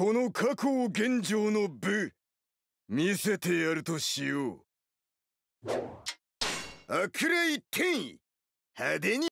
この過去現状の部見せてやるとしよう悪霊天意派手に